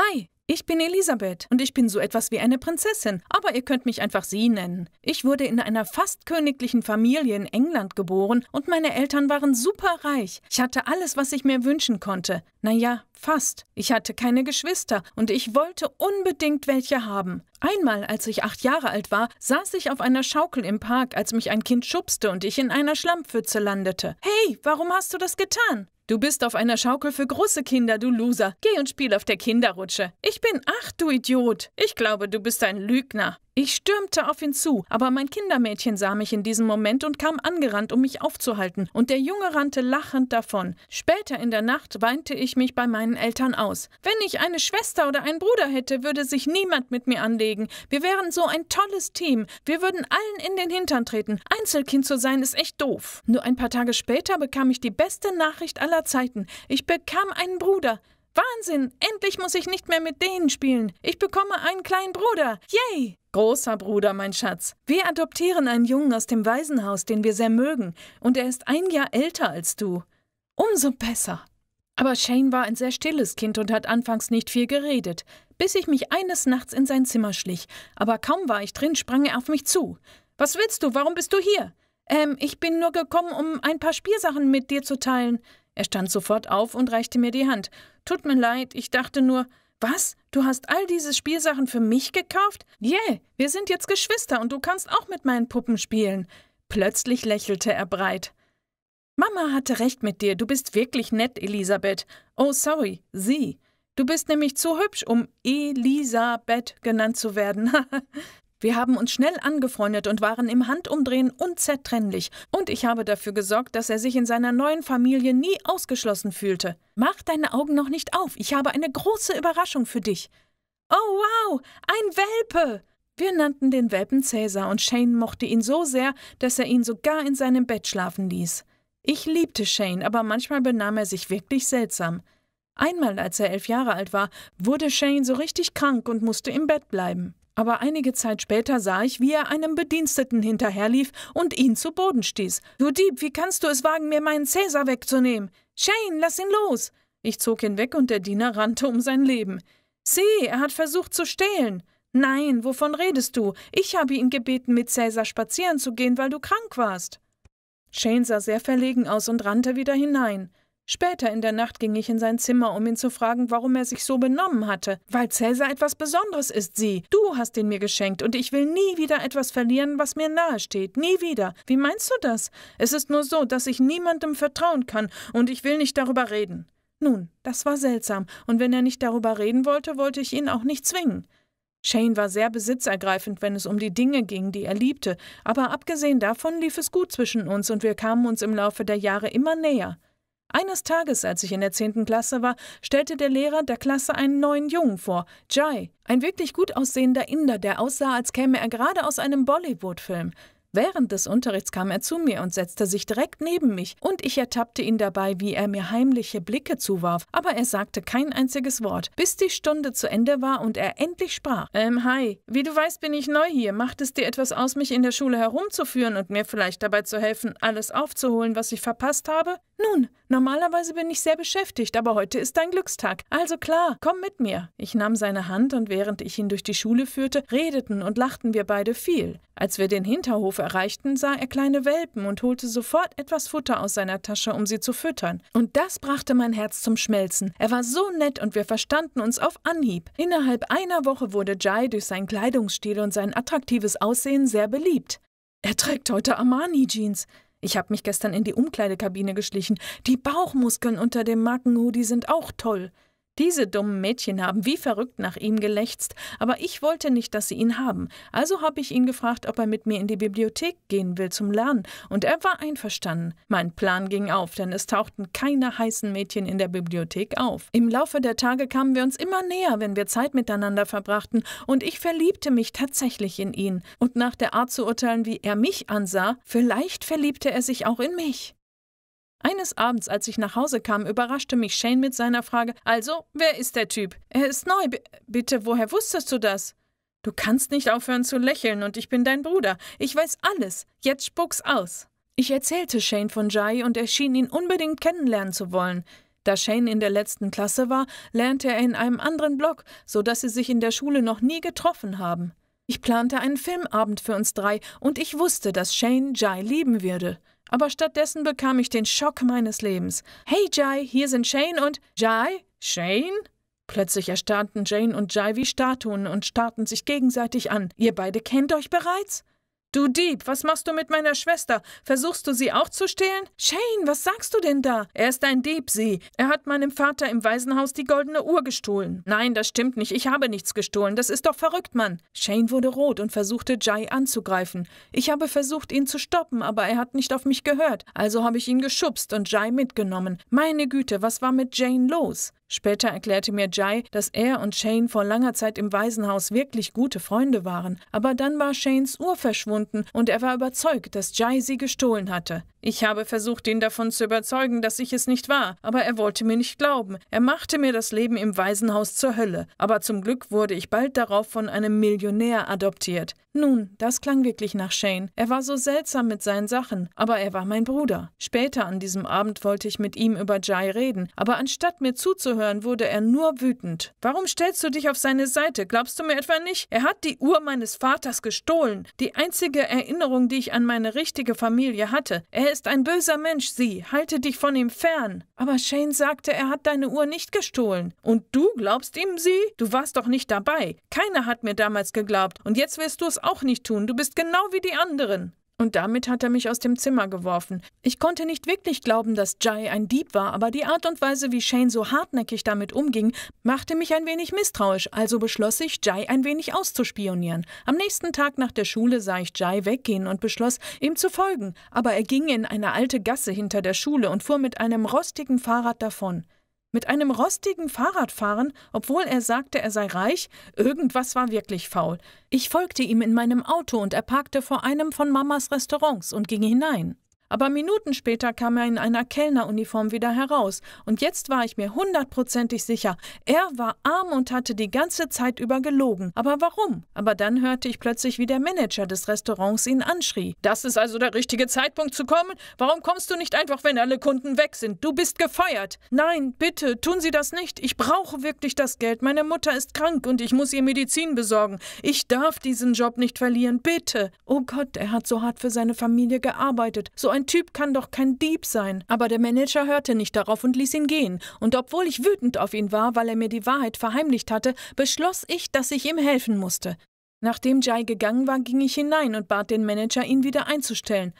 Hi, ich bin Elisabeth und ich bin so etwas wie eine Prinzessin, aber ihr könnt mich einfach sie nennen. Ich wurde in einer fast königlichen Familie in England geboren und meine Eltern waren super reich. Ich hatte alles, was ich mir wünschen konnte. Naja, fast. Ich hatte keine Geschwister und ich wollte unbedingt welche haben. Einmal, als ich acht Jahre alt war, saß ich auf einer Schaukel im Park, als mich ein Kind schubste und ich in einer Schlammpfütze landete. Hey, warum hast du das getan? Du bist auf einer Schaukel für große Kinder, du Loser. Geh und spiel auf der Kinderrutsche. Ich bin acht, du Idiot. Ich glaube, du bist ein Lügner. Ich stürmte auf ihn zu, aber mein Kindermädchen sah mich in diesem Moment und kam angerannt, um mich aufzuhalten, und der Junge rannte lachend davon. Später in der Nacht weinte ich mich bei meinen Eltern aus. Wenn ich eine Schwester oder einen Bruder hätte, würde sich niemand mit mir anlegen. Wir wären so ein tolles Team. Wir würden allen in den Hintern treten. Einzelkind zu sein ist echt doof. Nur ein paar Tage später bekam ich die beste Nachricht aller Zeiten. Ich bekam einen Bruder. Wahnsinn! Endlich muss ich nicht mehr mit denen spielen. Ich bekomme einen kleinen Bruder. Yay! Großer Bruder, mein Schatz. Wir adoptieren einen Jungen aus dem Waisenhaus, den wir sehr mögen, und er ist ein Jahr älter als du. Umso besser. Aber Shane war ein sehr stilles Kind und hat anfangs nicht viel geredet, bis ich mich eines Nachts in sein Zimmer schlich, aber kaum war ich drin, sprang er auf mich zu. Was willst du? Warum bist du hier? Ähm, ich bin nur gekommen, um ein paar Spielsachen mit dir zu teilen. Er stand sofort auf und reichte mir die Hand. Tut mir leid, ich dachte nur, was? Du hast all diese Spielsachen für mich gekauft? Yeah, wir sind jetzt Geschwister und du kannst auch mit meinen Puppen spielen. Plötzlich lächelte er breit. Mama hatte recht mit dir, du bist wirklich nett, Elisabeth. Oh, sorry, sie. Du bist nämlich zu hübsch, um Elisabeth genannt zu werden. Wir haben uns schnell angefreundet und waren im Handumdrehen unzertrennlich. Und ich habe dafür gesorgt, dass er sich in seiner neuen Familie nie ausgeschlossen fühlte. Mach deine Augen noch nicht auf. Ich habe eine große Überraschung für dich. Oh wow, ein Welpe! Wir nannten den Welpen Cäsar und Shane mochte ihn so sehr, dass er ihn sogar in seinem Bett schlafen ließ. Ich liebte Shane, aber manchmal benahm er sich wirklich seltsam. Einmal, als er elf Jahre alt war, wurde Shane so richtig krank und musste im Bett bleiben. Aber einige Zeit später sah ich, wie er einem Bediensteten hinterherlief und ihn zu Boden stieß. Du Dieb, wie kannst du es wagen, mir meinen Cäsar wegzunehmen? Shane, lass ihn los! Ich zog ihn weg und der Diener rannte um sein Leben. Sieh, er hat versucht zu stehlen. Nein, wovon redest du? Ich habe ihn gebeten, mit Cäsar spazieren zu gehen, weil du krank warst. Shane sah sehr verlegen aus und rannte wieder hinein. Später in der Nacht ging ich in sein Zimmer, um ihn zu fragen, warum er sich so benommen hatte. Weil Cäsar etwas Besonderes ist, sie. Du hast ihn mir geschenkt und ich will nie wieder etwas verlieren, was mir nahesteht. Nie wieder. Wie meinst du das? Es ist nur so, dass ich niemandem vertrauen kann und ich will nicht darüber reden. Nun, das war seltsam und wenn er nicht darüber reden wollte, wollte ich ihn auch nicht zwingen. Shane war sehr besitzergreifend, wenn es um die Dinge ging, die er liebte, aber abgesehen davon lief es gut zwischen uns und wir kamen uns im Laufe der Jahre immer näher. Eines Tages, als ich in der 10. Klasse war, stellte der Lehrer der Klasse einen neuen Jungen vor, Jai, ein wirklich gut aussehender Inder, der aussah, als käme er gerade aus einem Bollywood-Film. Während des Unterrichts kam er zu mir und setzte sich direkt neben mich, und ich ertappte ihn dabei, wie er mir heimliche Blicke zuwarf, aber er sagte kein einziges Wort, bis die Stunde zu Ende war und er endlich sprach. Ähm, hi, wie du weißt, bin ich neu hier. Macht es dir etwas aus, mich in der Schule herumzuführen und mir vielleicht dabei zu helfen, alles aufzuholen, was ich verpasst habe? Nun, normalerweise bin ich sehr beschäftigt, aber heute ist dein Glückstag. Also klar, komm mit mir. Ich nahm seine Hand und während ich ihn durch die Schule führte, redeten und lachten wir beide viel. Als wir den Hinterhof erreichten, sah er kleine Welpen und holte sofort etwas Futter aus seiner Tasche, um sie zu füttern. Und das brachte mein Herz zum Schmelzen. Er war so nett und wir verstanden uns auf Anhieb. Innerhalb einer Woche wurde Jai durch seinen Kleidungsstil und sein attraktives Aussehen sehr beliebt. Er trägt heute Armani-Jeans. Ich habe mich gestern in die Umkleidekabine geschlichen. Die Bauchmuskeln unter dem Markenhoodie sind auch toll. Diese dummen Mädchen haben wie verrückt nach ihm gelächzt, aber ich wollte nicht, dass sie ihn haben. Also habe ich ihn gefragt, ob er mit mir in die Bibliothek gehen will zum Lernen, und er war einverstanden. Mein Plan ging auf, denn es tauchten keine heißen Mädchen in der Bibliothek auf. Im Laufe der Tage kamen wir uns immer näher, wenn wir Zeit miteinander verbrachten, und ich verliebte mich tatsächlich in ihn. Und nach der Art zu urteilen, wie er mich ansah, vielleicht verliebte er sich auch in mich. Eines Abends, als ich nach Hause kam, überraschte mich Shane mit seiner Frage: Also, wer ist der Typ? Er ist neu. B bitte, woher wusstest du das? Du kannst nicht aufhören zu lächeln und ich bin dein Bruder. Ich weiß alles. Jetzt spuck's aus. Ich erzählte Shane von Jai und er schien ihn unbedingt kennenlernen zu wollen. Da Shane in der letzten Klasse war, lernte er in einem anderen Block, so dass sie sich in der Schule noch nie getroffen haben. Ich plante einen Filmabend für uns drei und ich wusste, dass Shane Jai lieben würde. Aber stattdessen bekam ich den Schock meines Lebens. Hey Jai, hier sind Shane und Jai? Shane? Plötzlich erstarrten Jane und Jai wie Statuen und starrten sich gegenseitig an. Ihr beide kennt euch bereits? Du Dieb, was machst du mit meiner Schwester? Versuchst du sie auch zu stehlen? Shane, was sagst du denn da? Er ist ein Dieb, sie. Er hat meinem Vater im Waisenhaus die goldene Uhr gestohlen. Nein, das stimmt nicht. Ich habe nichts gestohlen. Das ist doch verrückt, Mann. Shane wurde rot und versuchte, Jai anzugreifen. Ich habe versucht, ihn zu stoppen, aber er hat nicht auf mich gehört. Also habe ich ihn geschubst und Jai mitgenommen. Meine Güte, was war mit Jane los? Später erklärte mir Jai, dass er und Shane vor langer Zeit im Waisenhaus wirklich gute Freunde waren, aber dann war Shanes Uhr verschwunden und er war überzeugt, dass Jai sie gestohlen hatte. Ich habe versucht, ihn davon zu überzeugen, dass ich es nicht war, aber er wollte mir nicht glauben. Er machte mir das Leben im Waisenhaus zur Hölle, aber zum Glück wurde ich bald darauf von einem Millionär adoptiert. Nun, das klang wirklich nach Shane. Er war so seltsam mit seinen Sachen, aber er war mein Bruder. Später an diesem Abend wollte ich mit ihm über Jai reden, aber anstatt mir zuzuhören, wurde er nur wütend. Warum stellst du dich auf seine Seite? Glaubst du mir etwa nicht? Er hat die Uhr meines Vaters gestohlen, die einzige Erinnerung, die ich an meine richtige Familie hatte. Er ist ein böser Mensch, sie. Halte dich von ihm fern. Aber Shane sagte, er hat deine Uhr nicht gestohlen. Und du glaubst ihm, sie? Du warst doch nicht dabei. Keiner hat mir damals geglaubt. Und jetzt wirst du es auch nicht tun. Du bist genau wie die anderen. Und damit hat er mich aus dem Zimmer geworfen. Ich konnte nicht wirklich glauben, dass Jai ein Dieb war, aber die Art und Weise, wie Shane so hartnäckig damit umging, machte mich ein wenig misstrauisch, also beschloss ich, Jai ein wenig auszuspionieren. Am nächsten Tag nach der Schule sah ich Jai weggehen und beschloss, ihm zu folgen, aber er ging in eine alte Gasse hinter der Schule und fuhr mit einem rostigen Fahrrad davon. Mit einem rostigen Fahrrad fahren, obwohl er sagte, er sei reich, irgendwas war wirklich faul. Ich folgte ihm in meinem Auto und er parkte vor einem von Mamas Restaurants und ging hinein. Aber Minuten später kam er in einer Kellneruniform wieder heraus, und jetzt war ich mir hundertprozentig sicher, er war arm und hatte die ganze Zeit über gelogen. Aber warum? Aber dann hörte ich plötzlich, wie der Manager des Restaurants ihn anschrie. Das ist also der richtige Zeitpunkt zu kommen? Warum kommst du nicht einfach, wenn alle Kunden weg sind? Du bist gefeiert. Nein, bitte, tun Sie das nicht. Ich brauche wirklich das Geld. Meine Mutter ist krank und ich muss ihr Medizin besorgen. Ich darf diesen Job nicht verlieren, bitte. Oh Gott, er hat so hart für seine Familie gearbeitet. So ein ein Typ kann doch kein Dieb sein. Aber der Manager hörte nicht darauf und ließ ihn gehen. Und obwohl ich wütend auf ihn war, weil er mir die Wahrheit verheimlicht hatte, beschloss ich, dass ich ihm helfen musste. Nachdem Jai gegangen war, ging ich hinein und bat den Manager, ihn wieder einzustellen.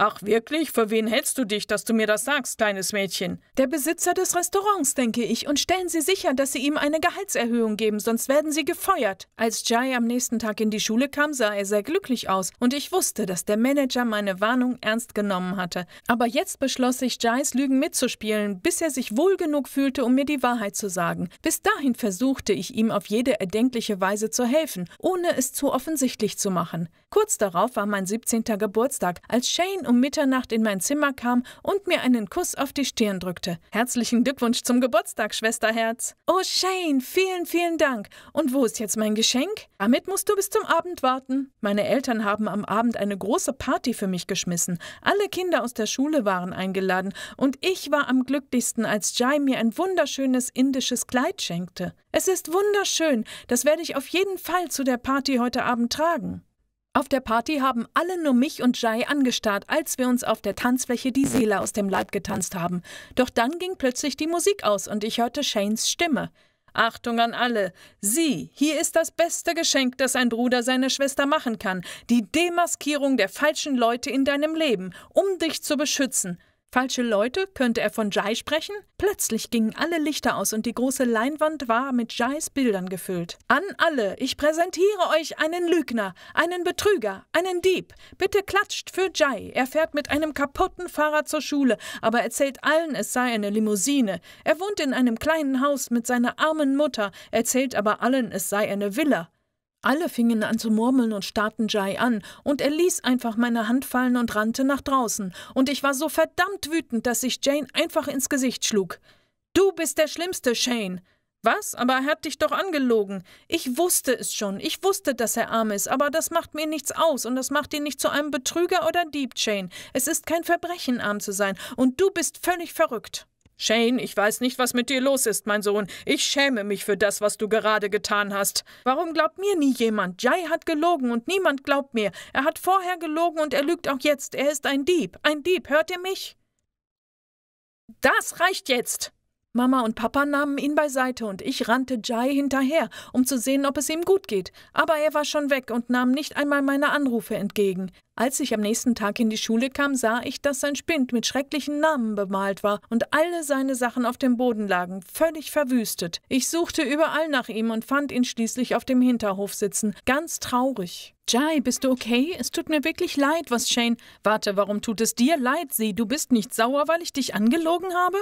Ach wirklich? Für wen hältst du dich, dass du mir das sagst, kleines Mädchen? Der Besitzer des Restaurants, denke ich, und stellen Sie sicher, dass Sie ihm eine Gehaltserhöhung geben, sonst werden Sie gefeuert. Als Jai am nächsten Tag in die Schule kam, sah er sehr glücklich aus, und ich wusste, dass der Manager meine Warnung ernst genommen hatte. Aber jetzt beschloss ich, Jais Lügen mitzuspielen, bis er sich wohl genug fühlte, um mir die Wahrheit zu sagen. Bis dahin versuchte ich ihm auf jede erdenkliche Weise zu helfen, ohne es zu offensichtlich zu machen. Kurz darauf war mein 17. Geburtstag, als Shane um Mitternacht in mein Zimmer kam und mir einen Kuss auf die Stirn drückte. Herzlichen Glückwunsch zum Geburtstag, Schwesterherz. Oh, Shane, vielen, vielen Dank. Und wo ist jetzt mein Geschenk? Damit musst du bis zum Abend warten. Meine Eltern haben am Abend eine große Party für mich geschmissen. Alle Kinder aus der Schule waren eingeladen und ich war am glücklichsten, als Jai mir ein wunderschönes indisches Kleid schenkte. Es ist wunderschön. Das werde ich auf jeden Fall zu der Party heute Abend tragen. Auf der Party haben alle nur mich und Jai angestarrt, als wir uns auf der Tanzfläche die Seele aus dem Leib getanzt haben. Doch dann ging plötzlich die Musik aus und ich hörte Shanes Stimme. Achtung an alle! Sie, hier ist das beste Geschenk, das ein Bruder seiner Schwester machen kann: die Demaskierung der falschen Leute in deinem Leben, um dich zu beschützen. Falsche Leute? Könnte er von Jai sprechen? Plötzlich gingen alle Lichter aus und die große Leinwand war mit Jais Bildern gefüllt. An alle, ich präsentiere euch einen Lügner, einen Betrüger, einen Dieb. Bitte klatscht für Jai. Er fährt mit einem kaputten Fahrrad zur Schule, aber erzählt allen, es sei eine Limousine. Er wohnt in einem kleinen Haus mit seiner armen Mutter, erzählt aber allen, es sei eine Villa. Alle fingen an zu murmeln und starrten Jai an, und er ließ einfach meine Hand fallen und rannte nach draußen, und ich war so verdammt wütend, dass ich Jane einfach ins Gesicht schlug. Du bist der Schlimmste, Shane. Was? Aber er hat dich doch angelogen. Ich wusste es schon. Ich wusste, dass er arm ist, aber das macht mir nichts aus und das macht ihn nicht zu einem Betrüger oder Dieb, Shane. Es ist kein Verbrechen, arm zu sein, und du bist völlig verrückt. Shane, ich weiß nicht, was mit dir los ist, mein Sohn. Ich schäme mich für das, was du gerade getan hast. Warum glaubt mir nie jemand? Jai hat gelogen und niemand glaubt mir. Er hat vorher gelogen und er lügt auch jetzt. Er ist ein Dieb. Ein Dieb, hört ihr mich? Das reicht jetzt! Mama und Papa nahmen ihn beiseite und ich rannte Jai hinterher, um zu sehen, ob es ihm gut geht. Aber er war schon weg und nahm nicht einmal meine Anrufe entgegen. Als ich am nächsten Tag in die Schule kam, sah ich, dass sein Spind mit schrecklichen Namen bemalt war und alle seine Sachen auf dem Boden lagen, völlig verwüstet. Ich suchte überall nach ihm und fand ihn schließlich auf dem Hinterhof sitzen, ganz traurig. Jai, bist du okay? Es tut mir wirklich leid, was Shane. Warte, warum tut es dir leid, sie? Du bist nicht sauer, weil ich dich angelogen habe?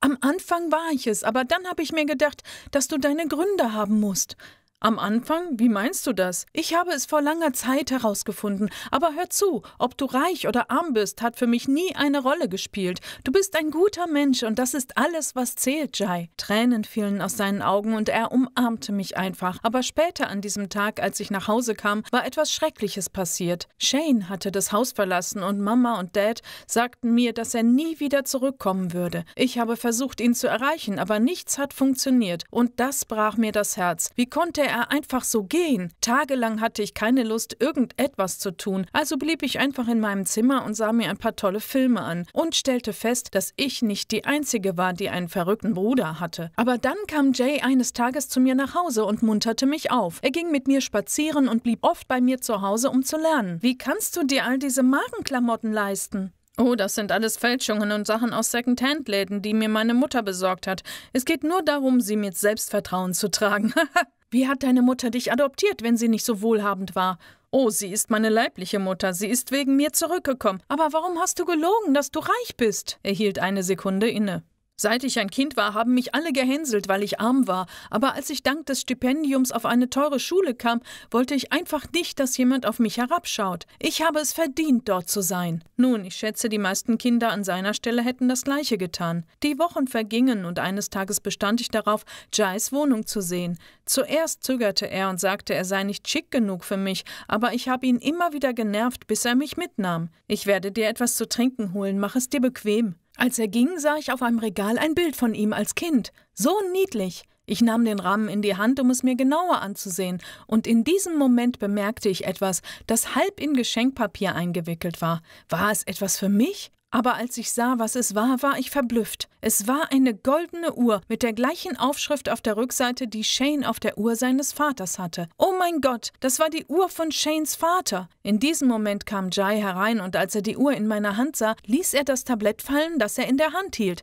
Am Anfang war ich es, aber dann habe ich mir gedacht, dass du deine Gründe haben musst. Am Anfang? Wie meinst du das? Ich habe es vor langer Zeit herausgefunden. Aber hör zu, ob du reich oder arm bist, hat für mich nie eine Rolle gespielt. Du bist ein guter Mensch und das ist alles, was zählt, Jai. Tränen fielen aus seinen Augen und er umarmte mich einfach. Aber später an diesem Tag, als ich nach Hause kam, war etwas Schreckliches passiert. Shane hatte das Haus verlassen und Mama und Dad sagten mir, dass er nie wieder zurückkommen würde. Ich habe versucht, ihn zu erreichen, aber nichts hat funktioniert und das brach mir das Herz. Wie konnte er er einfach so gehen. Tagelang hatte ich keine Lust, irgendetwas zu tun, also blieb ich einfach in meinem Zimmer und sah mir ein paar tolle Filme an und stellte fest, dass ich nicht die Einzige war, die einen verrückten Bruder hatte. Aber dann kam Jay eines Tages zu mir nach Hause und munterte mich auf. Er ging mit mir spazieren und blieb oft bei mir zu Hause, um zu lernen. Wie kannst du dir all diese Magenklamotten leisten? Oh, das sind alles Fälschungen und Sachen aus Second-Hand-Läden, die mir meine Mutter besorgt hat. Es geht nur darum, sie mit Selbstvertrauen zu tragen. Wie hat deine Mutter dich adoptiert, wenn sie nicht so wohlhabend war? Oh, sie ist meine leibliche Mutter, sie ist wegen mir zurückgekommen. Aber warum hast du gelogen, dass du reich bist? Er hielt eine Sekunde inne. Seit ich ein Kind war, haben mich alle gehänselt, weil ich arm war, aber als ich dank des Stipendiums auf eine teure Schule kam, wollte ich einfach nicht, dass jemand auf mich herabschaut. Ich habe es verdient, dort zu sein. Nun, ich schätze, die meisten Kinder an seiner Stelle hätten das gleiche getan. Die Wochen vergingen und eines Tages bestand ich darauf, Jais Wohnung zu sehen. Zuerst zögerte er und sagte, er sei nicht schick genug für mich, aber ich habe ihn immer wieder genervt, bis er mich mitnahm. Ich werde dir etwas zu trinken holen, mach es dir bequem. Als er ging, sah ich auf einem Regal ein Bild von ihm als Kind. So niedlich. Ich nahm den Rahmen in die Hand, um es mir genauer anzusehen, und in diesem Moment bemerkte ich etwas, das halb in Geschenkpapier eingewickelt war. War es etwas für mich? Aber als ich sah, was es war, war ich verblüfft. Es war eine goldene Uhr mit der gleichen Aufschrift auf der Rückseite, die Shane auf der Uhr seines Vaters hatte. Oh mein Gott, das war die Uhr von Shanes Vater. In diesem Moment kam Jai herein und als er die Uhr in meiner Hand sah, ließ er das Tablett fallen, das er in der Hand hielt.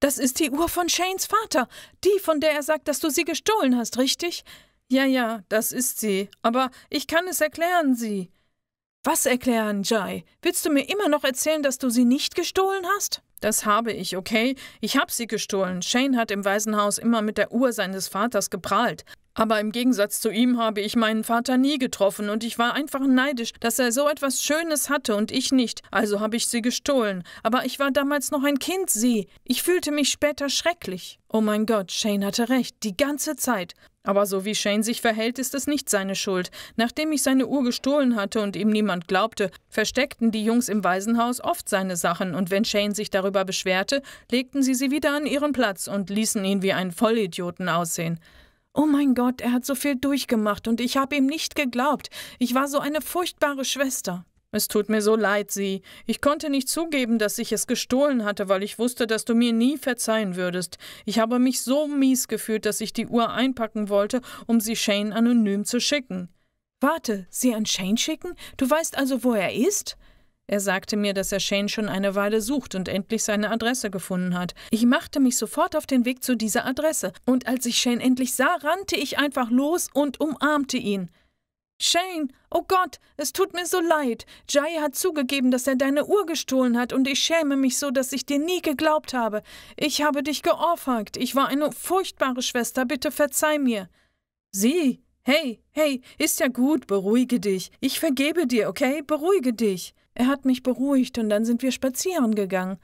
Das ist die Uhr von Shanes Vater, die, von der er sagt, dass du sie gestohlen hast, richtig? Ja, ja, das ist sie. Aber ich kann es erklären, sie. Was erklären, Jai? Willst du mir immer noch erzählen, dass du sie nicht gestohlen hast? Das habe ich, okay? Ich habe sie gestohlen. Shane hat im Waisenhaus immer mit der Uhr seines Vaters geprahlt. Aber im Gegensatz zu ihm habe ich meinen Vater nie getroffen und ich war einfach neidisch, dass er so etwas Schönes hatte und ich nicht, also habe ich sie gestohlen. Aber ich war damals noch ein Kind, sie. Ich fühlte mich später schrecklich. Oh mein Gott, Shane hatte recht, die ganze Zeit. Aber so wie Shane sich verhält, ist es nicht seine Schuld. Nachdem ich seine Uhr gestohlen hatte und ihm niemand glaubte, versteckten die Jungs im Waisenhaus oft seine Sachen und wenn Shane sich darüber beschwerte, legten sie sie wieder an ihren Platz und ließen ihn wie einen Vollidioten aussehen. Oh mein Gott, er hat so viel durchgemacht und ich habe ihm nicht geglaubt. Ich war so eine furchtbare Schwester. Es tut mir so leid, sie. Ich konnte nicht zugeben, dass ich es gestohlen hatte, weil ich wusste, dass du mir nie verzeihen würdest. Ich habe mich so mies gefühlt, dass ich die Uhr einpacken wollte, um sie Shane anonym zu schicken. Warte, sie an Shane schicken? Du weißt also, wo er ist? Er sagte mir, dass er Shane schon eine Weile sucht und endlich seine Adresse gefunden hat. Ich machte mich sofort auf den Weg zu dieser Adresse, und als ich Shane endlich sah, rannte ich einfach los und umarmte ihn. Shane, oh Gott, es tut mir so leid. Jai hat zugegeben, dass er deine Uhr gestohlen hat, und ich schäme mich so, dass ich dir nie geglaubt habe. Ich habe dich geohrfeigt. Ich war eine furchtbare Schwester, bitte verzeih mir. Sie, hey, hey, ist ja gut, beruhige dich. Ich vergebe dir, okay? Beruhige dich. Er hat mich beruhigt, und dann sind wir spazieren gegangen.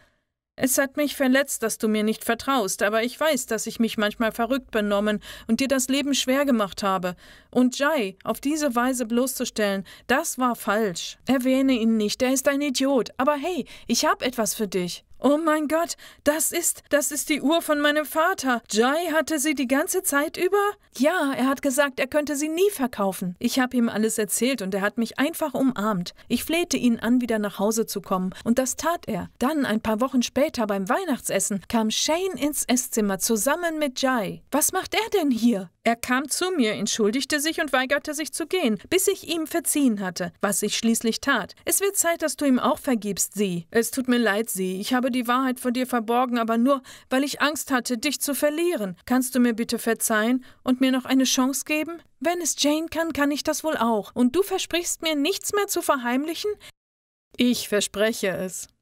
Es hat mich verletzt, dass du mir nicht vertraust, aber ich weiß, dass ich mich manchmal verrückt benommen und dir das Leben schwer gemacht habe. Und Jai auf diese Weise bloßzustellen, das war falsch. Erwähne ihn nicht, er ist ein Idiot, aber hey, ich habe etwas für dich. Oh mein Gott, das ist, das ist die Uhr von meinem Vater. Jai hatte sie die ganze Zeit über? Ja, er hat gesagt, er könnte sie nie verkaufen. Ich habe ihm alles erzählt und er hat mich einfach umarmt. Ich flehte ihn an, wieder nach Hause zu kommen und das tat er. Dann, ein paar Wochen später beim Weihnachtsessen, kam Shane ins Esszimmer zusammen mit Jai. Was macht er denn hier? Er kam zu mir, entschuldigte sich und weigerte sich zu gehen, bis ich ihm verziehen hatte, was ich schließlich tat. Es wird Zeit, dass du ihm auch vergibst, sie. Es tut mir leid, sie. Ich habe die Wahrheit vor dir verborgen, aber nur, weil ich Angst hatte, dich zu verlieren. Kannst du mir bitte verzeihen und mir noch eine Chance geben? Wenn es Jane kann, kann ich das wohl auch. Und du versprichst mir nichts mehr zu verheimlichen? Ich verspreche es.